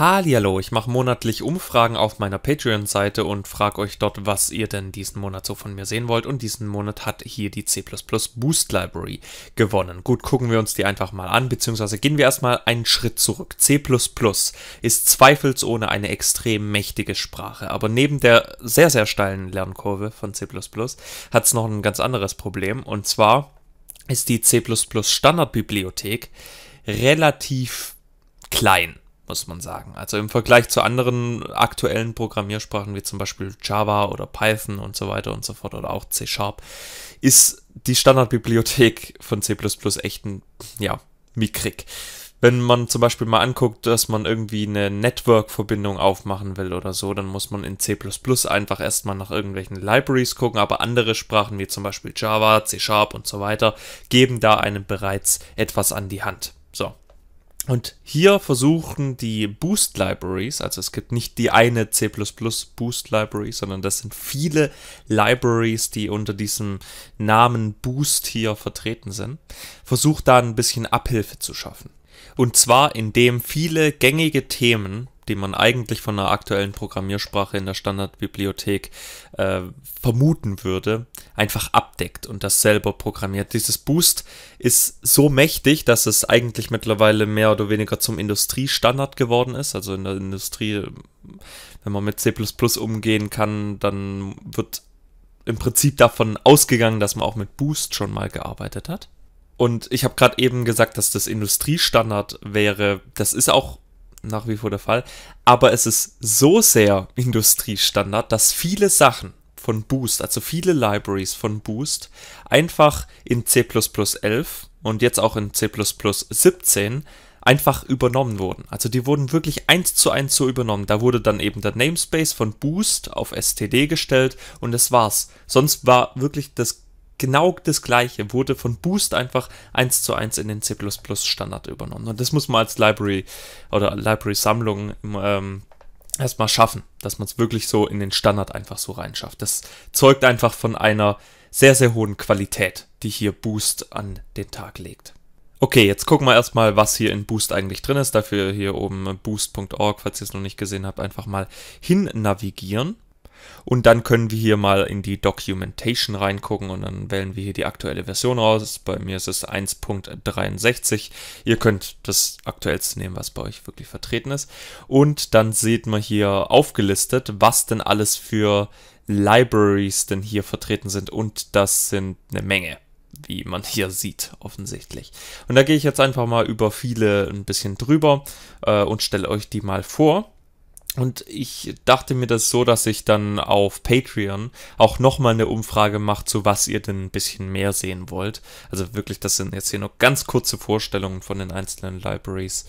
Hallihallo, ich mache monatlich Umfragen auf meiner Patreon-Seite und frage euch dort, was ihr denn diesen Monat so von mir sehen wollt. Und diesen Monat hat hier die C++ Boost Library gewonnen. Gut, gucken wir uns die einfach mal an, beziehungsweise gehen wir erstmal einen Schritt zurück. C++ ist zweifelsohne eine extrem mächtige Sprache, aber neben der sehr, sehr steilen Lernkurve von C++ hat es noch ein ganz anderes Problem, und zwar ist die C++ Standardbibliothek relativ klein muss man sagen. Also im Vergleich zu anderen aktuellen Programmiersprachen wie zum Beispiel Java oder Python und so weiter und so fort oder auch C Sharp ist die Standardbibliothek von C++ echt ein, ja, mickrig. Wenn man zum Beispiel mal anguckt, dass man irgendwie eine Network-Verbindung aufmachen will oder so, dann muss man in C++ einfach erstmal nach irgendwelchen Libraries gucken, aber andere Sprachen wie zum Beispiel Java, C Sharp und so weiter geben da einem bereits etwas an die Hand. Und hier versuchen die Boost Libraries, also es gibt nicht die eine C++ Boost Library, sondern das sind viele Libraries, die unter diesem Namen Boost hier vertreten sind, versucht da ein bisschen Abhilfe zu schaffen. Und zwar, indem viele gängige Themen, die man eigentlich von einer aktuellen Programmiersprache in der Standardbibliothek äh, vermuten würde, einfach abdeckt und das selber programmiert. Dieses Boost ist so mächtig, dass es eigentlich mittlerweile mehr oder weniger zum Industriestandard geworden ist. Also in der Industrie, wenn man mit C umgehen kann, dann wird im Prinzip davon ausgegangen, dass man auch mit Boost schon mal gearbeitet hat. Und ich habe gerade eben gesagt, dass das Industriestandard wäre. Das ist auch nach wie vor der Fall. Aber es ist so sehr Industriestandard, dass viele Sachen von Boost, also viele Libraries von Boost, einfach in C11 und jetzt auch in C17 einfach übernommen wurden. Also die wurden wirklich eins zu eins so übernommen. Da wurde dann eben der Namespace von Boost auf STD gestellt und das war's. Sonst war wirklich das genau das gleiche wurde von Boost einfach eins zu eins in den C++ Standard übernommen. Und das muss man als Library oder Library-Sammlung ähm, erstmal schaffen, dass man es wirklich so in den Standard einfach so reinschafft. Das zeugt einfach von einer sehr, sehr hohen Qualität, die hier Boost an den Tag legt. Okay, jetzt gucken wir erstmal, was hier in Boost eigentlich drin ist. Dafür hier oben boost.org, falls ihr es noch nicht gesehen habt, einfach mal hin navigieren. Und dann können wir hier mal in die Documentation reingucken und dann wählen wir hier die aktuelle Version raus. Bei mir ist es 1.63. Ihr könnt das aktuellste nehmen, was bei euch wirklich vertreten ist. Und dann sieht man hier aufgelistet, was denn alles für Libraries denn hier vertreten sind. Und das sind eine Menge wie man hier sieht, offensichtlich. Und da gehe ich jetzt einfach mal über viele ein bisschen drüber äh, und stelle euch die mal vor. Und ich dachte mir das so, dass ich dann auf Patreon auch nochmal eine Umfrage mache, zu was ihr denn ein bisschen mehr sehen wollt. Also wirklich, das sind jetzt hier nur ganz kurze Vorstellungen von den einzelnen Libraries.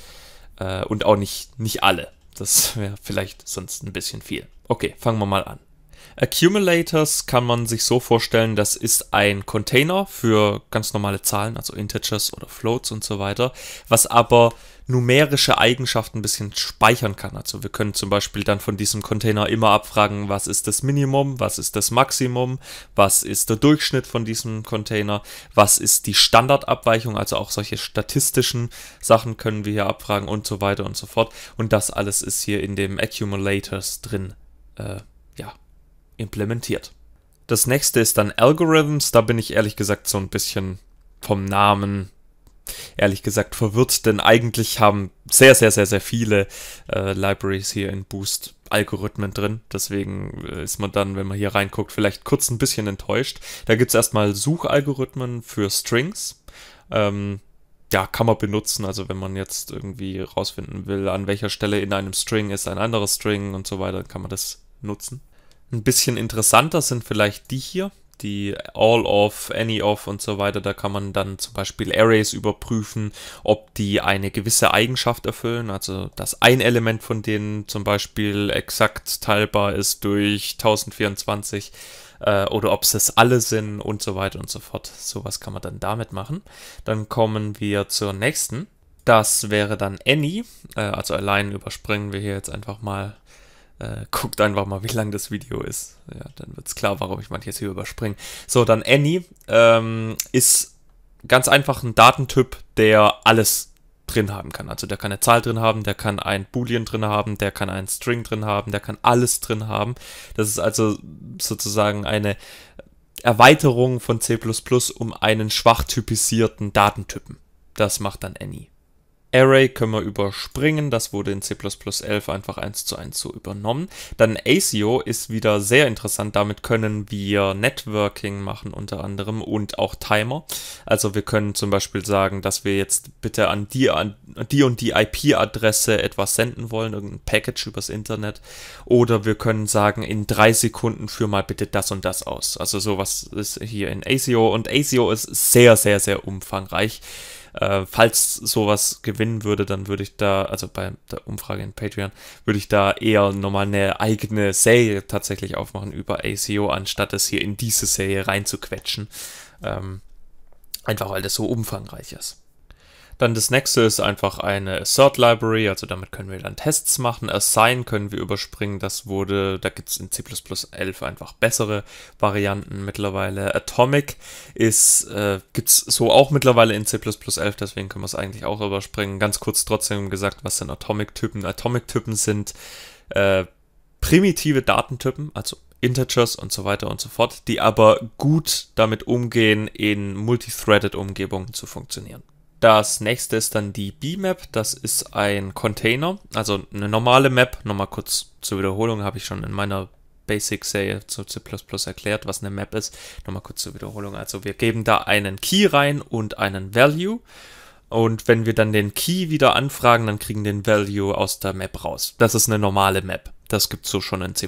Äh, und auch nicht, nicht alle. Das wäre vielleicht sonst ein bisschen viel. Okay, fangen wir mal an. Accumulators kann man sich so vorstellen, das ist ein Container für ganz normale Zahlen, also Integers oder Floats und so weiter, was aber numerische Eigenschaften ein bisschen speichern kann. Also wir können zum Beispiel dann von diesem Container immer abfragen, was ist das Minimum, was ist das Maximum, was ist der Durchschnitt von diesem Container, was ist die Standardabweichung, also auch solche statistischen Sachen können wir hier abfragen und so weiter und so fort. Und das alles ist hier in dem Accumulators drin. Äh, ja, implementiert. Das nächste ist dann Algorithms. Da bin ich ehrlich gesagt so ein bisschen vom Namen ehrlich gesagt verwirrt, denn eigentlich haben sehr, sehr, sehr, sehr viele äh, Libraries hier in Boost Algorithmen drin. Deswegen äh, ist man dann, wenn man hier reinguckt, vielleicht kurz ein bisschen enttäuscht. Da gibt es erstmal Suchalgorithmen für Strings. Ähm, ja, kann man benutzen. Also wenn man jetzt irgendwie rausfinden will, an welcher Stelle in einem String ist ein anderer String und so weiter, kann man das nutzen. Ein bisschen interessanter sind vielleicht die hier, die All of, Any of und so weiter. Da kann man dann zum Beispiel Arrays überprüfen, ob die eine gewisse Eigenschaft erfüllen. Also, dass ein Element von denen zum Beispiel exakt teilbar ist durch 1024 äh, oder ob es das alle sind und so weiter und so fort. Sowas kann man dann damit machen. Dann kommen wir zur nächsten. Das wäre dann Any. Äh, also allein überspringen wir hier jetzt einfach mal äh, guckt einfach mal, wie lang das Video ist. Ja, dann wird's klar, warum ich manches hier überspringe. So, dann Annie ähm, ist ganz einfach ein Datentyp, der alles drin haben kann. Also der kann eine Zahl drin haben, der kann ein Boolean drin haben, der kann einen String drin haben, der kann alles drin haben. Das ist also sozusagen eine Erweiterung von C++ um einen schwach typisierten Datentypen. Das macht dann Annie. Array können wir überspringen, das wurde in C++11 einfach eins zu eins so übernommen. Dann ASIO ist wieder sehr interessant, damit können wir Networking machen unter anderem und auch Timer. Also wir können zum Beispiel sagen, dass wir jetzt bitte an die, an die und die IP-Adresse etwas senden wollen, irgendein Package übers Internet. Oder wir können sagen, in drei Sekunden führ mal bitte das und das aus. Also sowas ist hier in ASIO und ASIO ist sehr, sehr, sehr umfangreich. Äh, falls sowas gewinnen würde, dann würde ich da, also bei der Umfrage in Patreon, würde ich da eher nochmal eine eigene Serie tatsächlich aufmachen über ACO, anstatt es hier in diese Serie reinzuquetschen. Ähm, einfach weil das so umfangreich ist. Dann das nächste ist einfach eine Assert Library, also damit können wir dann Tests machen. Assign können wir überspringen, das wurde, da gibt es in C11 einfach bessere Varianten mittlerweile. Atomic ist, äh, gibt es so auch mittlerweile in C11, deswegen können wir es eigentlich auch überspringen. Ganz kurz trotzdem gesagt, was sind Atomic-Typen? Atomic-Typen sind äh, primitive Datentypen, also Integers und so weiter und so fort, die aber gut damit umgehen, in multithreaded Umgebungen zu funktionieren. Das nächste ist dann die B-Map. Das ist ein Container, also eine normale Map. Nochmal kurz zur Wiederholung, habe ich schon in meiner Basic-Serie zu C++ erklärt, was eine Map ist. Nochmal kurz zur Wiederholung. Also wir geben da einen Key rein und einen Value. Und wenn wir dann den Key wieder anfragen, dann kriegen den Value aus der Map raus. Das ist eine normale Map. Das gibt es so schon in C++.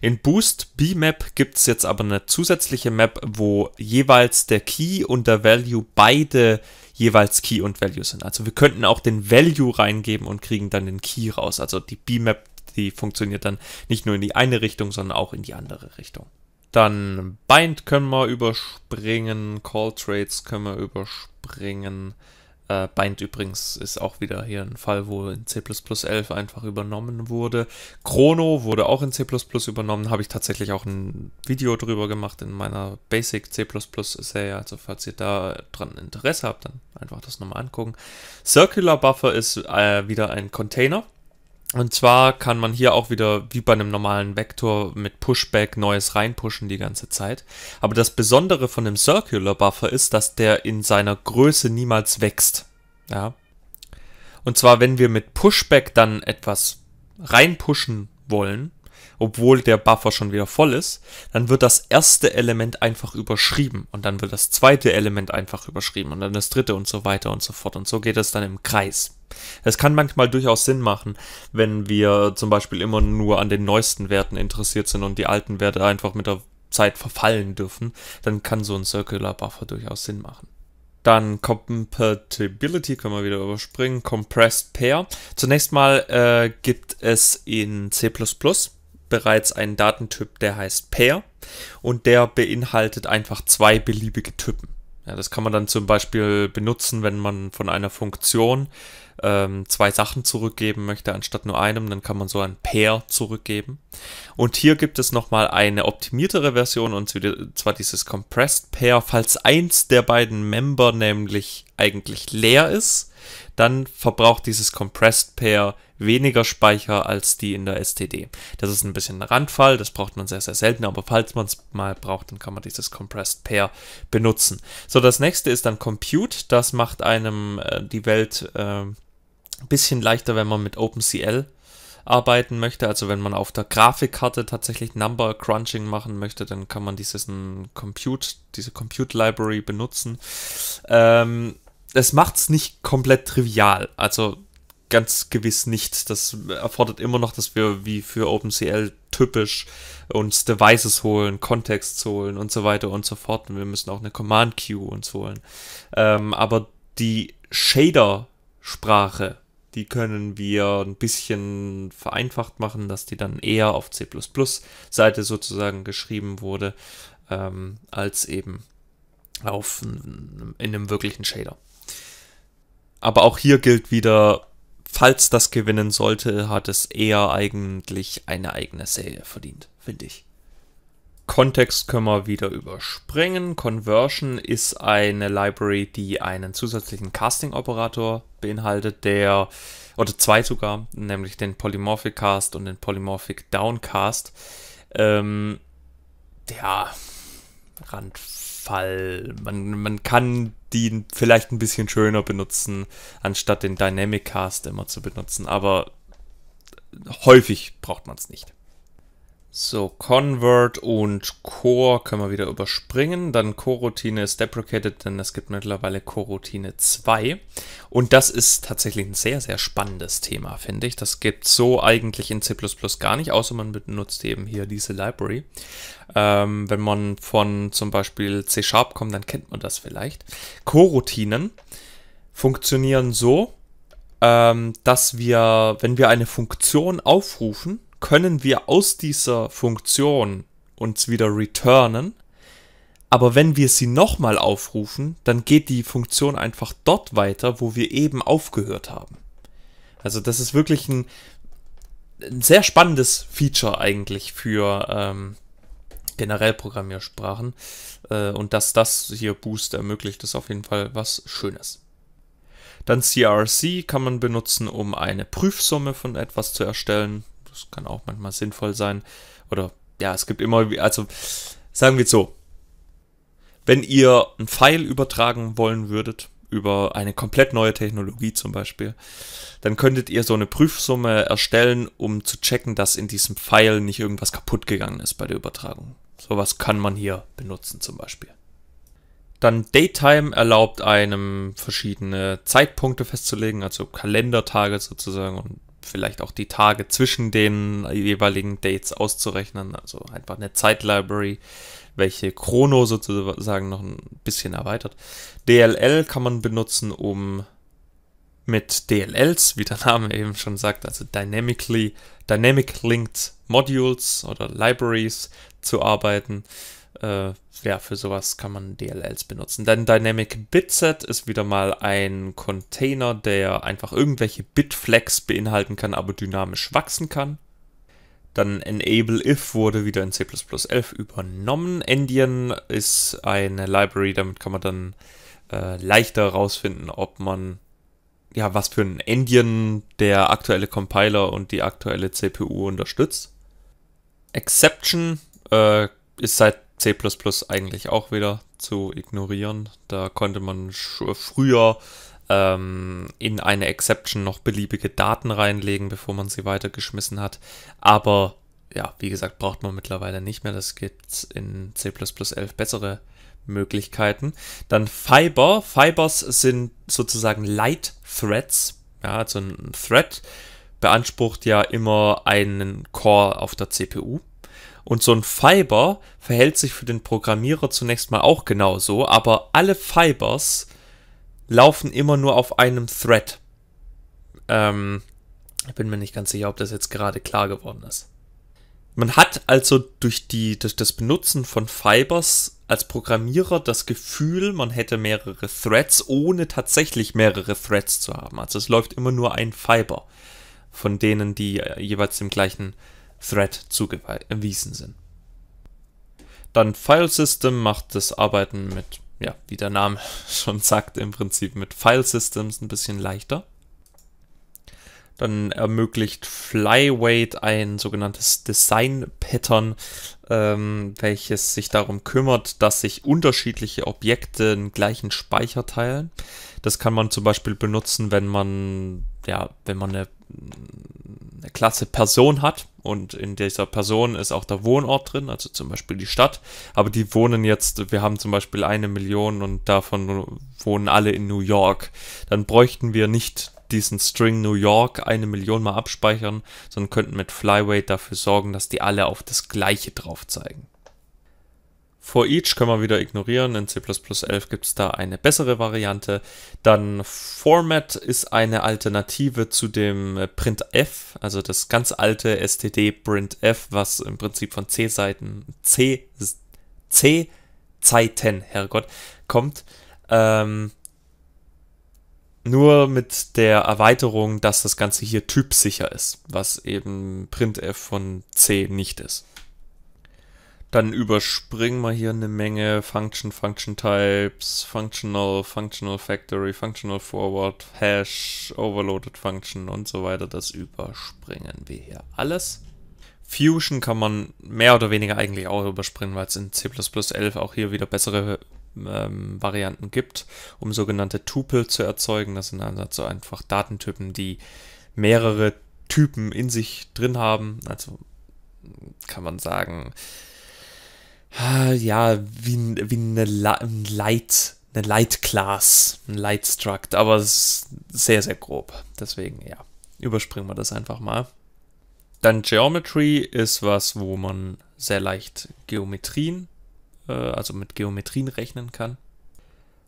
In Boost B-Map es jetzt aber eine zusätzliche Map, wo jeweils der Key und der Value beide jeweils Key und Value sind. Also wir könnten auch den Value reingeben und kriegen dann den Key raus. Also die B-Map, die funktioniert dann nicht nur in die eine Richtung, sondern auch in die andere Richtung. Dann Bind können wir überspringen, Call Trades können wir überspringen. Äh, Bind übrigens ist auch wieder hier ein Fall, wo in C11 einfach übernommen wurde. Chrono wurde auch in C übernommen, habe ich tatsächlich auch ein Video drüber gemacht in meiner Basic C Serie. Also, falls ihr da dran Interesse habt, dann einfach das nochmal angucken. Circular Buffer ist äh, wieder ein Container und zwar kann man hier auch wieder wie bei einem normalen Vektor mit Pushback Neues reinpushen die ganze Zeit. Aber das Besondere von dem Circular Buffer ist, dass der in seiner Größe niemals wächst. Ja. Und zwar, wenn wir mit Pushback dann etwas reinpushen wollen, obwohl der Buffer schon wieder voll ist, dann wird das erste Element einfach überschrieben und dann wird das zweite Element einfach überschrieben und dann das dritte und so weiter und so fort. Und so geht es dann im Kreis. Es kann manchmal durchaus Sinn machen, wenn wir zum Beispiel immer nur an den neuesten Werten interessiert sind und die alten Werte einfach mit der Zeit verfallen dürfen, dann kann so ein Circular Buffer durchaus Sinn machen. Dann Compatibility können wir wieder überspringen. Compressed Pair. Zunächst mal äh, gibt es in C++ bereits einen Datentyp, der heißt Pair und der beinhaltet einfach zwei beliebige Typen. Ja, das kann man dann zum Beispiel benutzen, wenn man von einer Funktion ähm, zwei Sachen zurückgeben möchte, anstatt nur einem, dann kann man so ein Pair zurückgeben. Und hier gibt es nochmal eine optimiertere Version und zwar dieses Compressed Pair. Falls eins der beiden Member nämlich eigentlich leer ist, dann verbraucht dieses Compressed Pair weniger Speicher als die in der STD. Das ist ein bisschen ein Randfall, das braucht man sehr, sehr selten, aber falls man es mal braucht, dann kann man dieses Compressed Pair benutzen. So, das nächste ist dann Compute. Das macht einem äh, die Welt äh, ein bisschen leichter, wenn man mit OpenCL arbeiten möchte, also wenn man auf der Grafikkarte tatsächlich Number Crunching machen möchte, dann kann man dieses ähm, Compute, diese Compute Library benutzen. Ähm, es macht es nicht komplett trivial. Also ganz gewiss nicht. Das erfordert immer noch, dass wir wie für OpenCL typisch uns Devices holen, Kontext holen und so weiter und so fort. Und wir müssen auch eine Command Queue uns holen. Ähm, aber die Shader-Sprache, die können wir ein bisschen vereinfacht machen, dass die dann eher auf C++-Seite sozusagen geschrieben wurde, ähm, als eben auf in einem wirklichen Shader. Aber auch hier gilt wieder, falls das gewinnen sollte, hat es eher eigentlich eine eigene Serie verdient, finde ich. Kontext können wir wieder überspringen. Conversion ist eine Library, die einen zusätzlichen Casting-Operator beinhaltet, der, oder zwei sogar, nämlich den Polymorphic Cast und den Polymorphic Downcast. Ähm, der Rand Fall. Man, man kann die vielleicht ein bisschen schöner benutzen, anstatt den Dynamic Cast immer zu benutzen, aber häufig braucht man es nicht. So, Convert und Core können wir wieder überspringen. Dann Coroutine ist deprecated, denn es gibt mittlerweile Coroutine 2. Und das ist tatsächlich ein sehr, sehr spannendes Thema, finde ich. Das gibt so eigentlich in C++ gar nicht, außer man benutzt eben hier diese Library. Ähm, wenn man von zum Beispiel C Sharp kommt, dann kennt man das vielleicht. Coroutinen funktionieren so, ähm, dass wir, wenn wir eine Funktion aufrufen, können wir aus dieser Funktion uns wieder returnen. Aber wenn wir sie nochmal aufrufen, dann geht die Funktion einfach dort weiter, wo wir eben aufgehört haben. Also das ist wirklich ein, ein sehr spannendes Feature eigentlich für ähm, generell Programmiersprachen. Äh, und dass das hier Boost ermöglicht, ist auf jeden Fall was Schönes. Dann CRC kann man benutzen, um eine Prüfsumme von etwas zu erstellen. Das kann auch manchmal sinnvoll sein. Oder ja, es gibt immer, also sagen wir es so. Wenn ihr ein Pfeil übertragen wollen würdet, über eine komplett neue Technologie zum Beispiel, dann könntet ihr so eine Prüfsumme erstellen, um zu checken, dass in diesem Pfeil nicht irgendwas kaputt gegangen ist bei der Übertragung. Sowas kann man hier benutzen zum Beispiel. Dann Daytime erlaubt einem verschiedene Zeitpunkte festzulegen, also Kalendertage sozusagen und vielleicht auch die Tage zwischen den jeweiligen Dates auszurechnen. Also einfach eine Zeitlibrary, welche Chrono sozusagen noch ein bisschen erweitert. DLL kann man benutzen, um mit DLLs, wie der Name eben schon sagt, also dynamically, dynamic linked Modules oder Libraries zu arbeiten äh, ja, für sowas kann man DLLs benutzen. Dann Dynamic Bitset ist wieder mal ein Container, der einfach irgendwelche Bitflags beinhalten kann, aber dynamisch wachsen kann. Dann Enable If wurde wieder in C11 übernommen. Endian ist eine Library, damit kann man dann äh, leichter herausfinden, ob man ja, was für ein Endian der aktuelle Compiler und die aktuelle CPU unterstützt. Exception äh, ist seit C eigentlich auch wieder zu ignorieren. Da konnte man früher ähm, in eine Exception noch beliebige Daten reinlegen, bevor man sie weitergeschmissen hat. Aber ja, wie gesagt, braucht man mittlerweile nicht mehr. Das gibt in C11 bessere Möglichkeiten. Dann Fiber. Fibers sind sozusagen Light Threads. Ja, also ein Thread beansprucht ja immer einen Core auf der CPU. Und so ein Fiber verhält sich für den Programmierer zunächst mal auch genauso, aber alle Fibers laufen immer nur auf einem Thread. Ähm, bin mir nicht ganz sicher, ob das jetzt gerade klar geworden ist. Man hat also durch, die, durch das Benutzen von Fibers als Programmierer das Gefühl, man hätte mehrere Threads, ohne tatsächlich mehrere Threads zu haben. Also es läuft immer nur ein Fiber von denen, die äh, jeweils im gleichen Thread zugewiesen sind. Dann File System macht das Arbeiten mit, ja, wie der Name schon sagt, im Prinzip mit File Systems ein bisschen leichter. Dann ermöglicht Flyweight ein sogenanntes Design Pattern, ähm, welches sich darum kümmert, dass sich unterschiedliche Objekte einen gleichen Speicher teilen. Das kann man zum Beispiel benutzen, wenn man, ja, wenn man eine eine Klasse Person hat und in dieser Person ist auch der Wohnort drin, also zum Beispiel die Stadt. Aber die wohnen jetzt, wir haben zum Beispiel eine Million und davon wohnen alle in New York. Dann bräuchten wir nicht diesen String New York eine Million mal abspeichern, sondern könnten mit Flyweight dafür sorgen, dass die alle auf das gleiche drauf zeigen. For each können wir wieder ignorieren. In C11 gibt es da eine bessere Variante. Dann Format ist eine Alternative zu dem äh, printf, also das ganz alte std printf, was im Prinzip von C-Seiten, C, C Zeiten, Herrgott, kommt. Ähm, nur mit der Erweiterung, dass das Ganze hier typsicher ist, was eben printf von C nicht ist. Dann überspringen wir hier eine Menge Function, Function Types, Functional, Functional Factory, Functional Forward, Hash, Overloaded Function und so weiter. Das überspringen wir hier alles. Fusion kann man mehr oder weniger eigentlich auch überspringen, weil es in C11 auch hier wieder bessere ähm, Varianten gibt, um sogenannte Tupel zu erzeugen. Das sind also einfach Datentypen, die mehrere Typen in sich drin haben. Also kann man sagen, Ah, ja, wie, wie eine Light, eine Light Class, ein Light ne Struct, aber es ist sehr, sehr grob. Deswegen, ja, überspringen wir das einfach mal. Dann Geometry ist was, wo man sehr leicht Geometrien, äh, also mit Geometrien rechnen kann.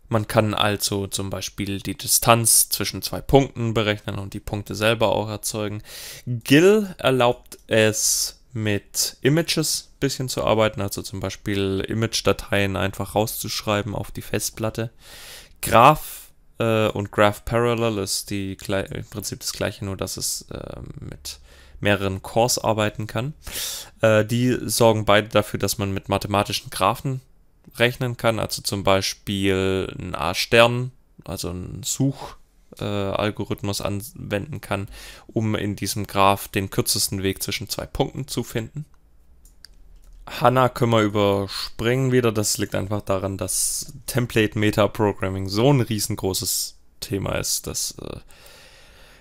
Man kann also zum Beispiel die Distanz zwischen zwei Punkten berechnen und die Punkte selber auch erzeugen. Gill erlaubt es mit Images, bisschen zu arbeiten, also zum Beispiel Image-Dateien einfach rauszuschreiben auf die Festplatte. Graph äh, und Graph Parallel ist die, im Prinzip das gleiche, nur dass es äh, mit mehreren Cores arbeiten kann. Äh, die sorgen beide dafür, dass man mit mathematischen Graphen rechnen kann, also zum Beispiel ein A-Stern, also ein Such. Algorithmus anwenden kann, um in diesem Graph den kürzesten Weg zwischen zwei Punkten zu finden. Hanna können wir überspringen wieder. Das liegt einfach daran, dass Template-Meta-Programming so ein riesengroßes Thema ist. Das äh,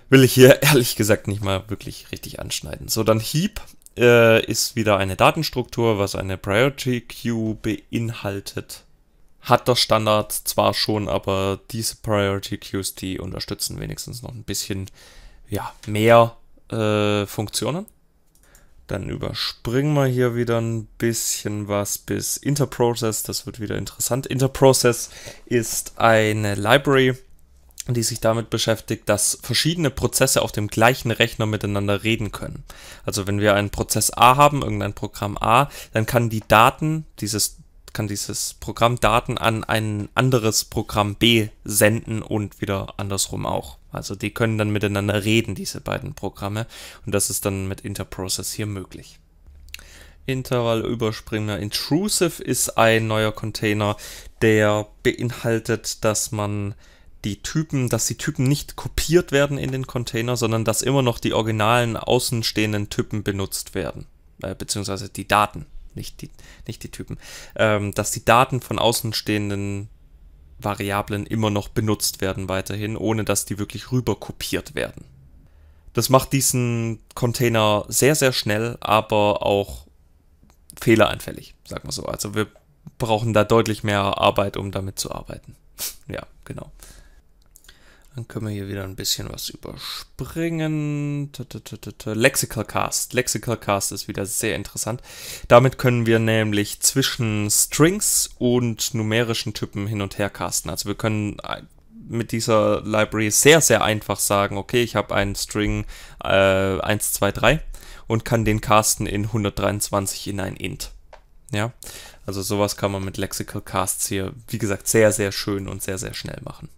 will ich hier ehrlich gesagt nicht mal wirklich richtig anschneiden. So, dann Heap äh, ist wieder eine Datenstruktur, was eine Priority Queue beinhaltet. Hat der Standard zwar schon, aber diese Priority Queues, die unterstützen wenigstens noch ein bisschen ja, mehr äh, Funktionen. Dann überspringen wir hier wieder ein bisschen was bis Interprocess. Das wird wieder interessant. Interprocess ist eine Library, die sich damit beschäftigt, dass verschiedene Prozesse auf dem gleichen Rechner miteinander reden können. Also wenn wir einen Prozess A haben, irgendein Programm A, dann kann die Daten dieses kann dieses Programm Daten an ein anderes Programm B senden und wieder andersrum auch. Also die können dann miteinander reden, diese beiden Programme. Und das ist dann mit Interprocess hier möglich. Intervallüberspringer Intrusive ist ein neuer Container, der beinhaltet, dass man die Typen, dass die Typen nicht kopiert werden in den Container, sondern dass immer noch die originalen außenstehenden Typen benutzt werden, äh, beziehungsweise die Daten nicht die, nicht die Typen, ähm, dass die Daten von außenstehenden Variablen immer noch benutzt werden weiterhin, ohne dass die wirklich rüber kopiert werden. Das macht diesen Container sehr, sehr schnell, aber auch fehleranfällig, sagen wir so. Also wir brauchen da deutlich mehr Arbeit, um damit zu arbeiten. ja, genau. Dann können wir hier wieder ein bisschen was überspringen. Lexical Cast. Lexical Cast ist wieder sehr interessant. Damit können wir nämlich zwischen Strings und numerischen Typen hin und her casten. Also wir können äh, mit dieser Library sehr, sehr einfach sagen, okay, ich habe einen String äh, 1, 2, 3 und kann den casten in 123 in ein int. Ja, also sowas kann man mit Lexical Casts hier, wie gesagt, sehr, sehr schön und sehr, sehr schnell machen.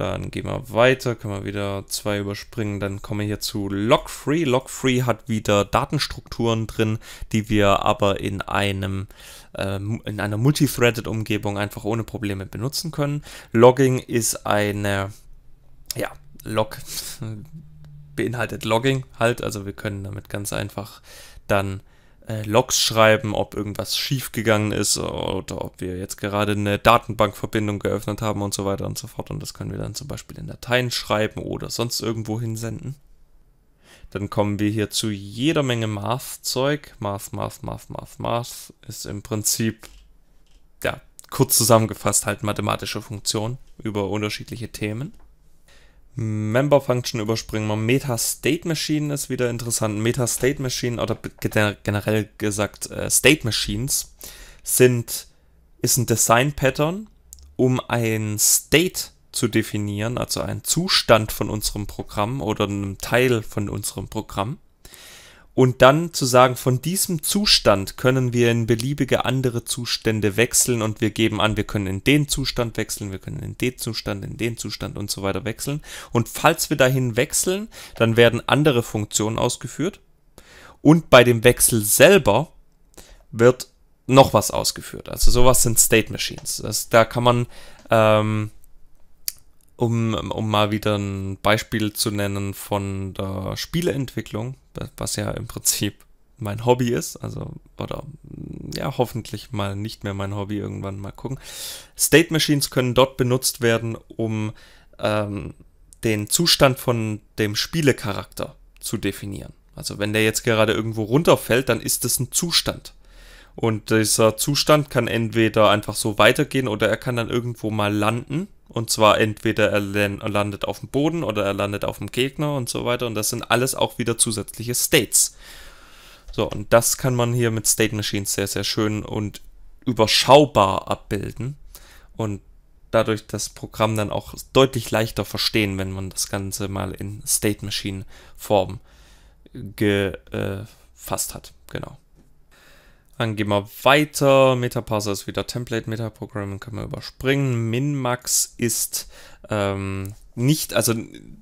Dann gehen wir weiter, können wir wieder zwei überspringen. Dann kommen wir hier zu Log3. Log3 hat wieder Datenstrukturen drin, die wir aber in einem äh, in einer Multithreaded-Umgebung einfach ohne Probleme benutzen können. Logging ist eine, ja, Log beinhaltet Logging halt, also wir können damit ganz einfach dann äh, Logs schreiben, ob irgendwas schiefgegangen ist oder ob wir jetzt gerade eine Datenbankverbindung geöffnet haben und so weiter und so fort. Und das können wir dann zum Beispiel in Dateien schreiben oder sonst irgendwo hinsenden. Dann kommen wir hier zu jeder Menge Math-Zeug. Math, Math, Math, Math, Math ist im Prinzip, ja, kurz zusammengefasst halt mathematische Funktionen über unterschiedliche Themen. Member Function überspringen wir. Meta State Machine ist wieder interessant. Meta State Machine oder generell gesagt äh, State Machines sind, ist ein Design Pattern, um ein State zu definieren, also einen Zustand von unserem Programm oder einem Teil von unserem Programm und dann zu sagen, von diesem Zustand können wir in beliebige andere Zustände wechseln und wir geben an, wir können in den Zustand wechseln, wir können in den Zustand, in den Zustand und so weiter wechseln. Und falls wir dahin wechseln, dann werden andere Funktionen ausgeführt und bei dem Wechsel selber wird noch was ausgeführt. Also sowas sind State Machines. Das, da kann man, ähm, um, um mal wieder ein Beispiel zu nennen von der Spieleentwicklung, was ja im Prinzip mein Hobby ist, also oder mm, ja, hoffentlich mal nicht mehr mein Hobby, irgendwann mal gucken. State Machines können dort benutzt werden, um ähm, den Zustand von dem Spielecharakter zu definieren. Also wenn der jetzt gerade irgendwo runterfällt, dann ist das ein Zustand. Und dieser Zustand kann entweder einfach so weitergehen oder er kann dann irgendwo mal landen. Und zwar entweder er landet auf dem Boden oder er landet auf dem Gegner und so weiter. Und das sind alles auch wieder zusätzliche States. So, und das kann man hier mit State Machines sehr, sehr schön und überschaubar abbilden. Und dadurch das Programm dann auch deutlich leichter verstehen, wenn man das Ganze mal in State Machine Form gefasst äh, hat. Genau. Dann gehen wir weiter. Metaparser ist wieder Template. Metaprogramming kann man überspringen. Minmax ist ähm, nicht, also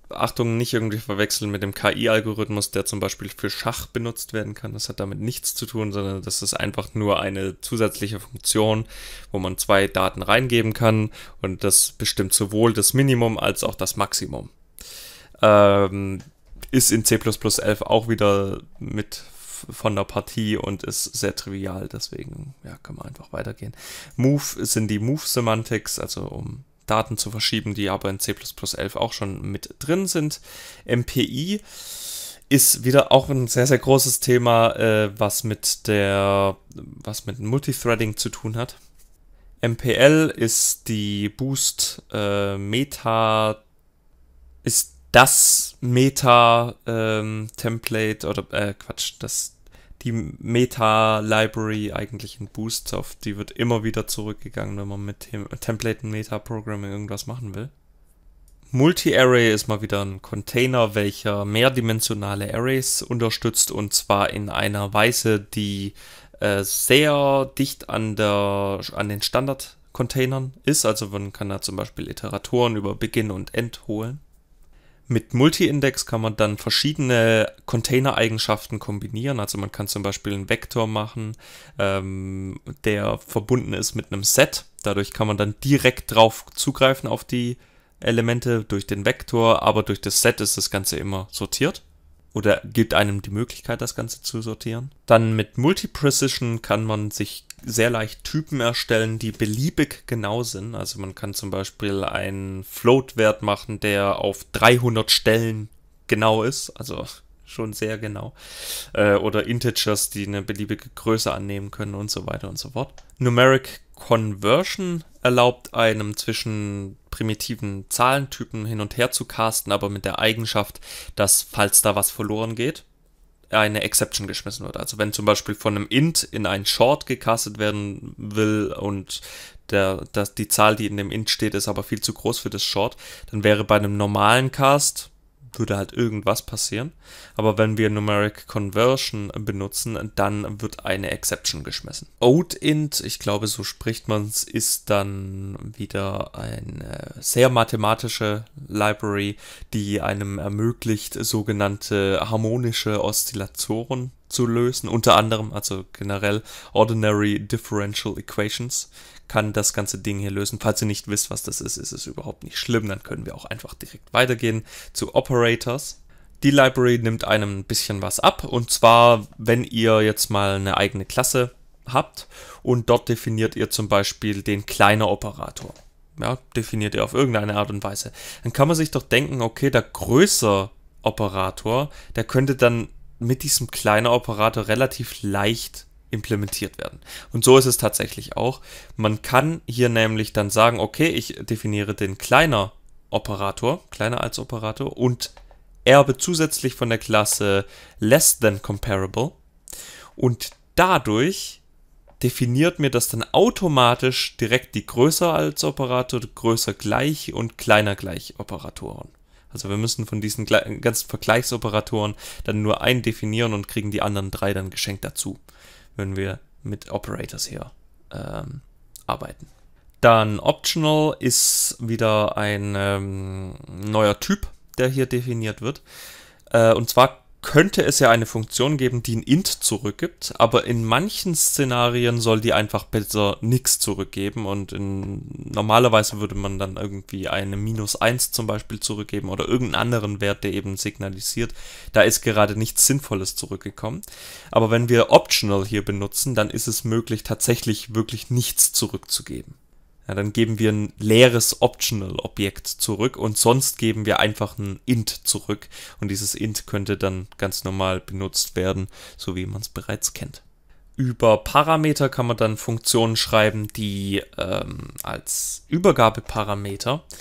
Achtung, nicht irgendwie verwechseln mit dem KI-Algorithmus, der zum Beispiel für Schach benutzt werden kann. Das hat damit nichts zu tun, sondern das ist einfach nur eine zusätzliche Funktion, wo man zwei Daten reingeben kann und das bestimmt sowohl das Minimum als auch das Maximum. Ähm, ist in C++ 11 auch wieder mit von der Partie und ist sehr trivial, deswegen ja, können wir einfach weitergehen. Move sind die Move-Semantics, also um Daten zu verschieben, die aber in C11 auch schon mit drin sind. MPI ist wieder auch ein sehr, sehr großes Thema, äh, was mit der, was mit Multithreading zu tun hat. MPL ist die Boost äh, Meta, ist das Meta-Template ähm, oder äh, Quatsch, das die Meta-Library eigentlich in Boost auf, die wird immer wieder zurückgegangen, wenn man mit Tem Template und Meta-Programming irgendwas machen will. Multi-Array ist mal wieder ein Container, welcher mehrdimensionale Arrays unterstützt und zwar in einer Weise, die äh, sehr dicht an, der, an den Standard-Containern ist. Also man kann da zum Beispiel Iteratoren über Beginn und End holen. Mit Multi-Index kann man dann verschiedene Container-Eigenschaften kombinieren. Also man kann zum Beispiel einen Vektor machen, ähm, der verbunden ist mit einem Set. Dadurch kann man dann direkt drauf zugreifen auf die Elemente durch den Vektor, aber durch das Set ist das Ganze immer sortiert oder gibt einem die Möglichkeit, das Ganze zu sortieren. Dann mit Multi-Precision kann man sich sehr leicht Typen erstellen, die beliebig genau sind. Also man kann zum Beispiel einen Float-Wert machen, der auf 300 Stellen genau ist. Also schon sehr genau. Äh, oder Integers, die eine beliebige Größe annehmen können und so weiter und so fort. Numeric Conversion erlaubt einem zwischen primitiven Zahlentypen hin und her zu casten, aber mit der Eigenschaft, dass falls da was verloren geht, eine Exception geschmissen wird. Also wenn zum Beispiel von einem int in ein short gecastet werden will und der, das, die Zahl, die in dem int steht, ist aber viel zu groß für das short, dann wäre bei einem normalen Cast würde halt irgendwas passieren. Aber wenn wir Numeric Conversion benutzen, dann wird eine Exception geschmissen. Int, ich glaube, so spricht man es, ist dann wieder eine sehr mathematische Library, die einem ermöglicht, sogenannte harmonische Oszillatoren zu lösen. Unter anderem, also generell Ordinary Differential Equations kann das ganze Ding hier lösen. Falls ihr nicht wisst, was das ist, ist es überhaupt nicht schlimm. Dann können wir auch einfach direkt weitergehen zu Operators. Die Library nimmt einem ein bisschen was ab. Und zwar, wenn ihr jetzt mal eine eigene Klasse habt und dort definiert ihr zum Beispiel den kleinen Operator ja, definiert ihr auf irgendeine Art und Weise, dann kann man sich doch denken, okay, der größere Operator, der könnte dann mit diesem kleinen Operator relativ leicht implementiert werden. Und so ist es tatsächlich auch. Man kann hier nämlich dann sagen, okay, ich definiere den kleiner Operator, kleiner als Operator und erbe zusätzlich von der Klasse less than comparable und dadurch definiert mir das dann automatisch direkt die größer als Operator, größer gleich und kleiner gleich Operatoren. Also wir müssen von diesen ganzen Vergleichsoperatoren dann nur einen definieren und kriegen die anderen drei dann geschenkt dazu, wenn wir mit Operators hier ähm, arbeiten. Dann Optional ist wieder ein ähm, neuer Typ, der hier definiert wird. Äh, und zwar könnte es ja eine Funktion geben, die ein int zurückgibt, aber in manchen Szenarien soll die einfach besser nichts zurückgeben und in, normalerweise würde man dann irgendwie eine minus 1 zum Beispiel zurückgeben oder irgendeinen anderen Wert, der eben signalisiert, da ist gerade nichts Sinnvolles zurückgekommen. Aber wenn wir optional hier benutzen, dann ist es möglich, tatsächlich wirklich nichts zurückzugeben. Ja, dann geben wir ein leeres Optional-Objekt zurück und sonst geben wir einfach ein int zurück. Und dieses int könnte dann ganz normal benutzt werden, so wie man es bereits kennt. Über Parameter kann man dann Funktionen schreiben, die ähm, als Übergabeparameter äh,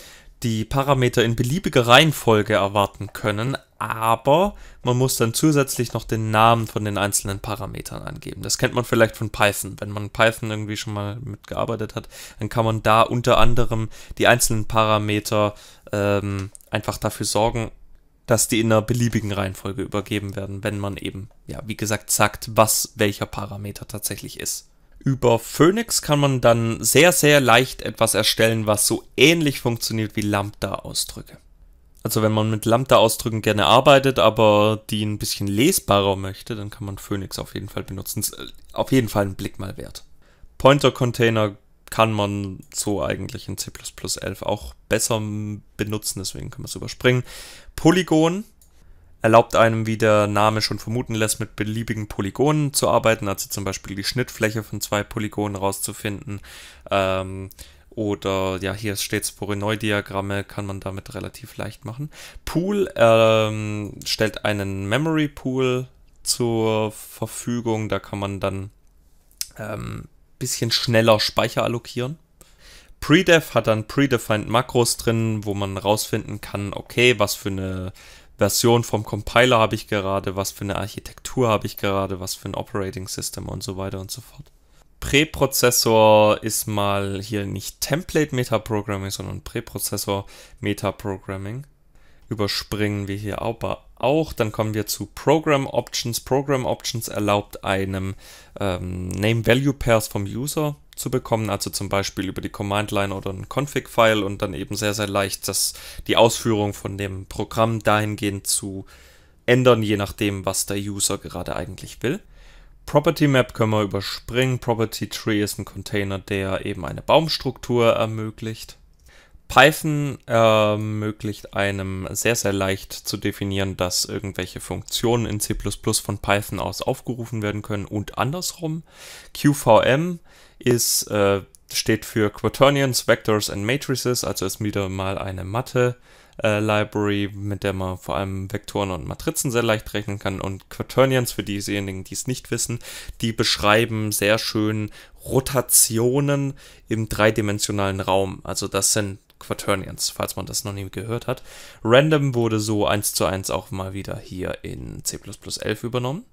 die Parameter in beliebiger Reihenfolge erwarten können, aber man muss dann zusätzlich noch den Namen von den einzelnen Parametern angeben. Das kennt man vielleicht von Python. Wenn man Python irgendwie schon mal mitgearbeitet hat, dann kann man da unter anderem die einzelnen Parameter ähm, einfach dafür sorgen, dass die in einer beliebigen Reihenfolge übergeben werden, wenn man eben, ja, wie gesagt, sagt, was welcher Parameter tatsächlich ist. Über Phoenix kann man dann sehr, sehr leicht etwas erstellen, was so ähnlich funktioniert wie Lambda-Ausdrücke. Also wenn man mit Lambda-Ausdrücken gerne arbeitet, aber die ein bisschen lesbarer möchte, dann kann man Phoenix auf jeden Fall benutzen. Ist äh, auf jeden Fall ein Blick mal wert. Pointer-Container kann man so eigentlich in C++ 11 auch besser benutzen, deswegen kann man es überspringen. Polygon erlaubt einem, wie der Name schon vermuten lässt, mit beliebigen Polygonen zu arbeiten, also zum Beispiel die Schnittfläche von zwei Polygonen rauszufinden. Ähm, oder ja, hier steht Porenoid-Diagramme, kann man damit relativ leicht machen. Pool ähm, stellt einen Memory Pool zur Verfügung, da kann man dann ähm, bisschen schneller Speicher allokieren. Predef hat dann predefined Makros drin, wo man rausfinden kann, okay, was für eine Version vom Compiler habe ich gerade, was für eine Architektur habe ich gerade, was für ein Operating System und so weiter und so fort. Präprozessor ist mal hier nicht Template Metaprogramming, sondern Präprozessor Metaprogramming. Überspringen wir hier aber auch. Dann kommen wir zu Program Options. Program Options erlaubt einem ähm, Name Value Pairs vom User zu bekommen, also zum Beispiel über die Command Line oder ein Config-File und dann eben sehr, sehr leicht das, die Ausführung von dem Programm dahingehend zu ändern, je nachdem, was der User gerade eigentlich will. Property Map können wir überspringen. Property Tree ist ein Container, der eben eine Baumstruktur ermöglicht. Python äh, ermöglicht einem sehr, sehr leicht zu definieren, dass irgendwelche Funktionen in C von Python aus aufgerufen werden können und andersrum. QVM ist, äh, steht für Quaternions, Vectors and Matrices, also ist wieder mal eine Mathe-Library, Äh, mit der man vor allem Vektoren und Matrizen sehr leicht rechnen kann. Und Quaternions, für diejenigen, die es nicht wissen, die beschreiben sehr schön Rotationen im dreidimensionalen Raum. Also das sind Quaternions, falls man das noch nie gehört hat. Random wurde so eins zu eins auch mal wieder hier in C++ 11 übernommen.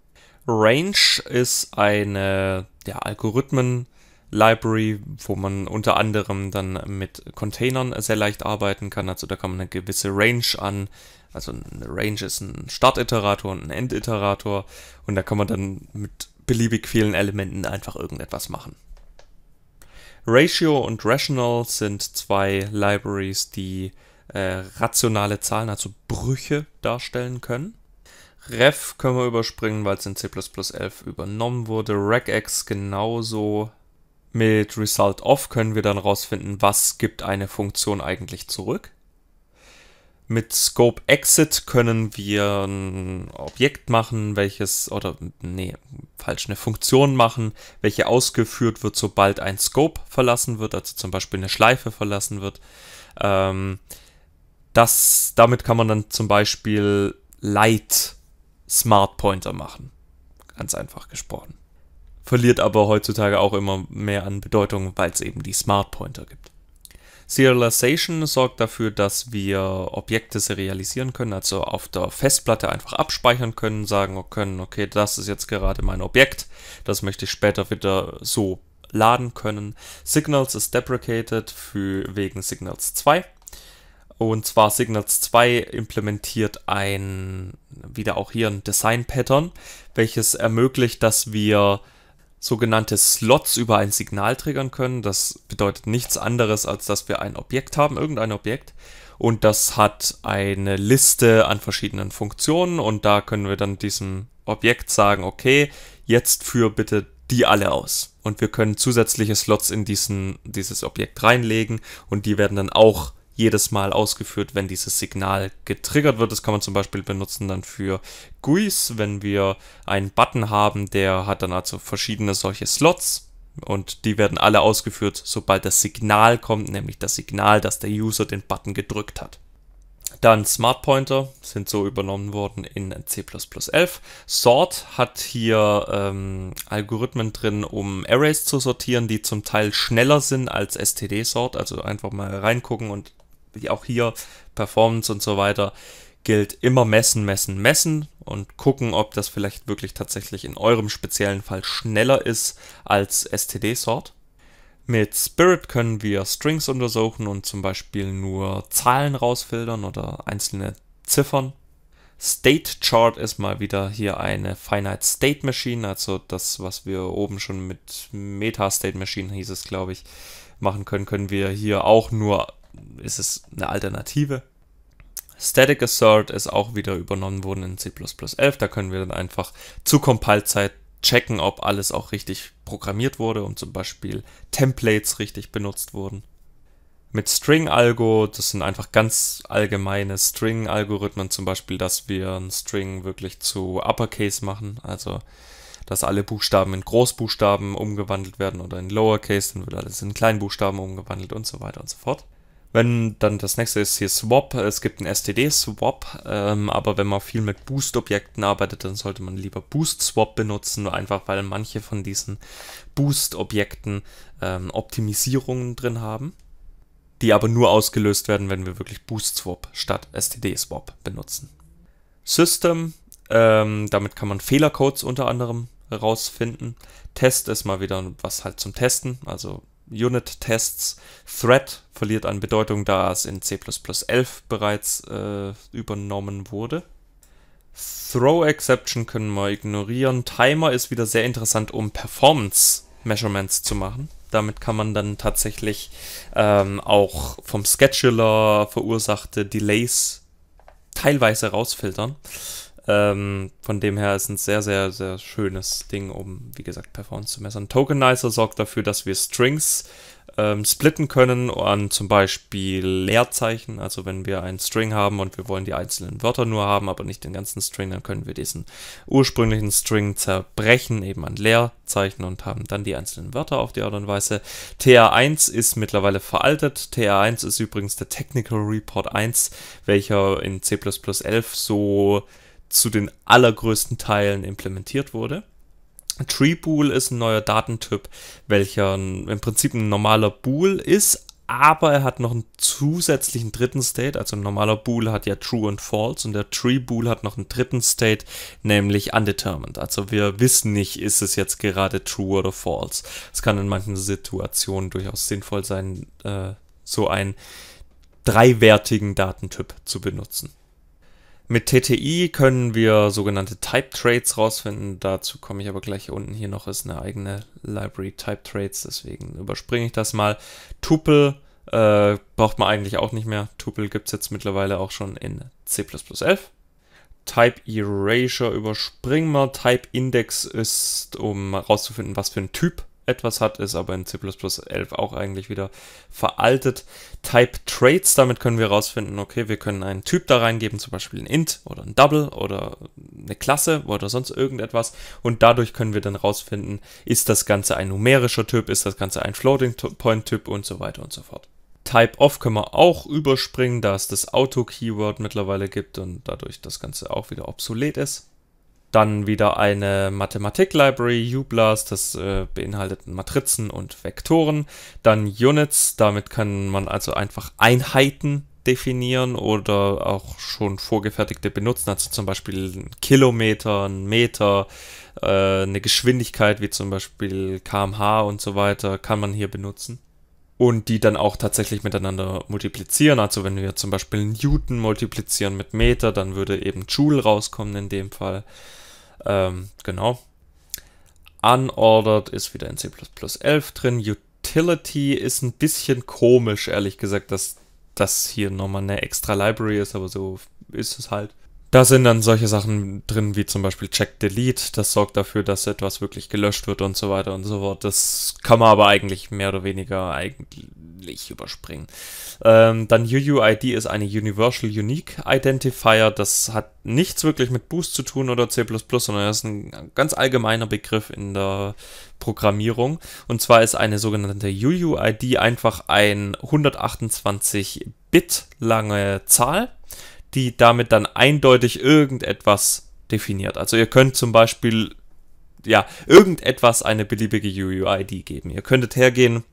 Range ist eine ja, Algorithmen- Library, wo man unter anderem dann mit Containern sehr leicht arbeiten kann. Also da kann man eine gewisse Range an, also eine Range ist ein Startiterator und ein Enditerator und da kann man dann mit beliebig vielen Elementen einfach irgendetwas machen. Ratio und Rational sind zwei Libraries, die äh, rationale Zahlen, also Brüche darstellen können. Ref können wir überspringen, weil es in C++ 11 übernommen wurde. Regex genauso mit Result of können wir dann rausfinden, was gibt eine Funktion eigentlich zurück. Mit Scope Exit können wir ein Objekt machen, welches, oder nee, falsch, eine Funktion machen, welche ausgeführt wird, sobald ein Scope verlassen wird, also zum Beispiel eine Schleife verlassen wird. Ähm, das, damit kann man dann zum Beispiel Light Smart Pointer machen. Ganz einfach gesprochen verliert aber heutzutage auch immer mehr an Bedeutung, weil es eben die Smart Pointer gibt. Serialization sorgt dafür, dass wir Objekte serialisieren können, also auf der Festplatte einfach abspeichern können, sagen oh, können, okay, das ist jetzt gerade mein Objekt, das möchte ich später wieder so laden können. Signals ist deprecated für wegen Signals 2. Und zwar Signals 2 implementiert ein, wieder auch hier ein Design Pattern, welches ermöglicht, dass wir sogenannte Slots über ein Signal triggern können. Das bedeutet nichts anderes, als dass wir ein Objekt haben, irgendein Objekt. Und das hat eine Liste an verschiedenen Funktionen und da können wir dann diesem Objekt sagen, okay, jetzt führ bitte die alle aus. Und wir können zusätzliche Slots in diesen, dieses Objekt reinlegen und die werden dann auch jedes Mal ausgeführt, wenn dieses Signal getriggert wird. Das kann man zum Beispiel benutzen dann für GUIs, wenn wir einen Button haben, der hat dann also verschiedene solche Slots und die werden alle ausgeführt, sobald das Signal kommt, nämlich das Signal, dass der User den Button gedrückt hat. Dann Smart Pointer sind so übernommen worden in C11. Sort hat hier ähm, Algorithmen drin, um Arrays zu sortieren, die zum Teil schneller sind als std-sort. Also einfach mal reingucken und auch hier Performance und so weiter gilt immer messen, messen, messen und gucken, ob das vielleicht wirklich tatsächlich in eurem speziellen Fall schneller ist als STD-Sort. Mit Spirit können wir Strings untersuchen und zum Beispiel nur Zahlen rausfiltern oder einzelne Ziffern. State Chart ist mal wieder hier eine Finite State Machine, also das, was wir oben schon mit Meta State Machine hieß es, glaube ich, machen können, können wir hier auch nur ist es eine Alternative. Static Assert ist auch wieder übernommen worden in C++11. Da können wir dann einfach zu Compile-Zeit checken, ob alles auch richtig programmiert wurde und zum Beispiel Templates richtig benutzt wurden. Mit String-Algo, das sind einfach ganz allgemeine String-Algorithmen, zum Beispiel, dass wir einen String wirklich zu Uppercase machen, also dass alle Buchstaben in Großbuchstaben umgewandelt werden oder in Lowercase, dann wird alles in Kleinbuchstaben umgewandelt und so weiter und so fort. Wenn dann das nächste ist hier Swap, es gibt einen STD-Swap, ähm, aber wenn man viel mit Boost-Objekten arbeitet, dann sollte man lieber Boost-Swap benutzen, einfach weil manche von diesen Boost-Objekten ähm, Optimisierungen drin haben, die aber nur ausgelöst werden, wenn wir wirklich Boost-Swap statt STD-Swap benutzen. System, ähm, damit kann man Fehlercodes unter anderem herausfinden. Test ist mal wieder was halt zum Testen, also Unit-Tests. Thread verliert an Bedeutung, da es in C11 bereits äh, übernommen wurde. Throw Exception können wir ignorieren. Timer ist wieder sehr interessant, um Performance Measurements zu machen. Damit kann man dann tatsächlich ähm, auch vom Scheduler verursachte Delays teilweise rausfiltern. Ähm, von dem her ist ein sehr, sehr, sehr schönes Ding, um, wie gesagt, Performance zu messen. Tokenizer sorgt dafür, dass wir Strings ähm, splitten können an zum Beispiel Leerzeichen. Also wenn wir einen String haben und wir wollen die einzelnen Wörter nur haben, aber nicht den ganzen String, dann können wir diesen ursprünglichen String zerbrechen, eben an Leerzeichen und haben dann die einzelnen Wörter auf die Art und Weise. TR1 ist mittlerweile veraltet. TR1 ist übrigens der Technical Report 1, welcher in C++ 11 so zu den allergrößten Teilen implementiert wurde. Tree ist ein neuer Datentyp, welcher im Prinzip ein normaler Bool ist, aber er hat noch einen zusätzlichen dritten State. Also ein normaler Bool hat ja True und False und der Tree hat noch einen dritten State, nämlich Undetermined. Also wir wissen nicht, ist es jetzt gerade True oder False. Es kann in manchen Situationen durchaus sinnvoll sein, äh, so einen dreiwertigen Datentyp zu benutzen. Mit TTI können wir sogenannte Type Traits rausfinden. Dazu komme ich aber gleich hier unten. Hier noch ist eine eigene Library Type Traits, deswegen überspringe ich das mal. Tuple äh, braucht man eigentlich auch nicht mehr. Tuple gibt es jetzt mittlerweile auch schon in C11. Type Erasure überspringen wir. Type Index ist, um herauszufinden, was für ein Typ etwas hat, ist aber in C11 auch eigentlich wieder veraltet. Type Traits, damit können wir herausfinden, okay, wir können einen Typ da reingeben, zum Beispiel ein Int oder ein Double oder eine Klasse oder sonst irgendetwas. Und dadurch können wir dann herausfinden, ist das Ganze ein numerischer Typ, ist das Ganze ein Floating Point Typ und so weiter und so fort. Type Off können wir auch überspringen, da es das Auto-Keyword mittlerweile gibt und dadurch das Ganze auch wieder obsolet ist. Dann wieder eine Mathematik-Library, uBlast, das äh, beinhaltet Matrizen und Vektoren. Dann Units, damit kann man also einfach Einheiten definieren oder auch schon vorgefertigte benutzen, also zum Beispiel ein Kilometer, ein Meter, äh, eine Geschwindigkeit wie zum Beispiel kmh und so weiter, kann man hier benutzen. Und die dann auch tatsächlich miteinander multiplizieren. Also wenn wir zum Beispiel Newton multiplizieren mit Meter, dann würde eben Joule rauskommen in dem Fall. Ähm, genau. Unordered ist wieder in C11 drin. Utility ist ein bisschen komisch, ehrlich gesagt, dass das hier nochmal eine extra Library ist, aber so ist es halt. Da sind dann solche Sachen drin wie zum Beispiel Check Delete, das sorgt dafür, dass etwas wirklich gelöscht wird und so weiter und so fort. Das kann man aber eigentlich mehr oder weniger eigentlich ich überspringen. Ähm, dann UUID ist eine Universal Unique Identifier. Das hat nichts wirklich mit Boost zu tun oder C++, sondern das ist ein ganz allgemeiner Begriff in der Programmierung. Und zwar ist eine sogenannte UUID einfach ein 128-Bit lange Zahl, die damit dann eindeutig irgendetwas definiert. Also ihr könnt zum Beispiel ja, irgendetwas eine beliebige UUID geben. Ihr könntet hergehen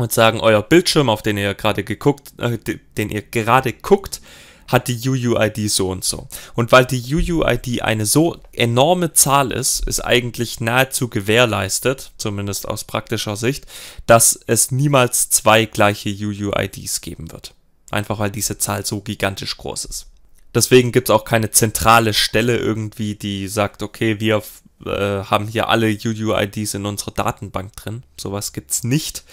und sagen, euer Bildschirm, auf den ihr gerade geguckt, äh, den ihr gerade guckt, hat die UUID so und so. Und weil die UUID eine so enorme Zahl ist, ist eigentlich nahezu gewährleistet, zumindest aus praktischer Sicht, dass es niemals zwei gleiche UUIDs geben wird. Einfach weil diese Zahl so gigantisch groß ist. Deswegen gibt es auch keine zentrale Stelle irgendwie, die sagt, okay, wir äh, haben hier alle UUIDs in unserer Datenbank drin. Sowas es nicht,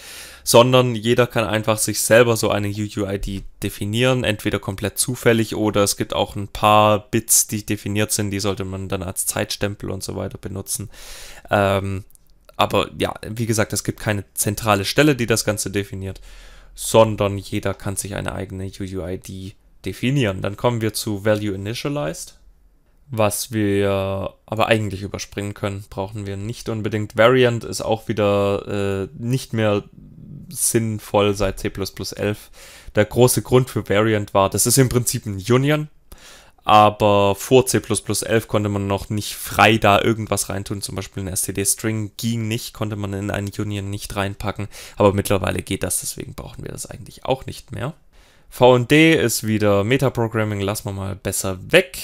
sondern jeder kann einfach sich selber so eine UUID definieren, entweder komplett zufällig oder es gibt auch ein paar Bits, die definiert sind, die sollte man dann als Zeitstempel und so weiter benutzen. Ähm, aber ja, wie gesagt, es gibt keine zentrale Stelle, die das Ganze definiert, sondern jeder kann sich eine eigene UUID definieren. Dann kommen wir zu Value Initialized was wir aber eigentlich überspringen können, brauchen wir nicht unbedingt. Variant ist auch wieder äh, nicht mehr sinnvoll seit C++ 11 der große Grund für Variant war. Das ist im Prinzip ein Union, aber vor C++ 11 konnte man noch nicht frei da irgendwas reintun. Zum Beispiel ein STD-String ging nicht, konnte man in einen Union nicht reinpacken. Aber mittlerweile geht das, deswegen brauchen wir das eigentlich auch nicht mehr. V&D ist wieder Metaprogramming, lassen wir mal besser weg.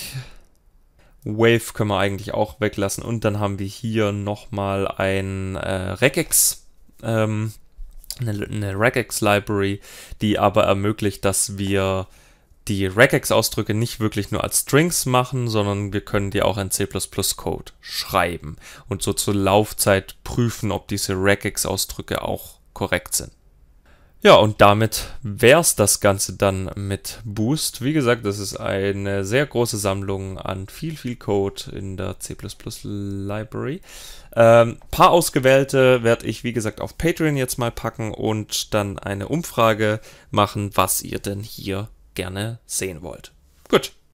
Wave können wir eigentlich auch weglassen. Und dann haben wir hier nochmal ein äh, Regex. Ähm, eine, eine Regex-Library, die aber ermöglicht, dass wir die Regex-Ausdrücke nicht wirklich nur als Strings machen, sondern wir können die auch in C++-Code schreiben und so zur Laufzeit prüfen, ob diese Regex-Ausdrücke auch korrekt sind. Ja, und damit wär's das Ganze dann mit Boost. Wie gesagt, das ist eine sehr große Sammlung an viel, viel Code in der C++ Library. Ähm, paar ausgewählte werde ich, wie gesagt, auf Patreon jetzt mal packen und dann eine Umfrage machen, was ihr denn hier gerne sehen wollt. Gut,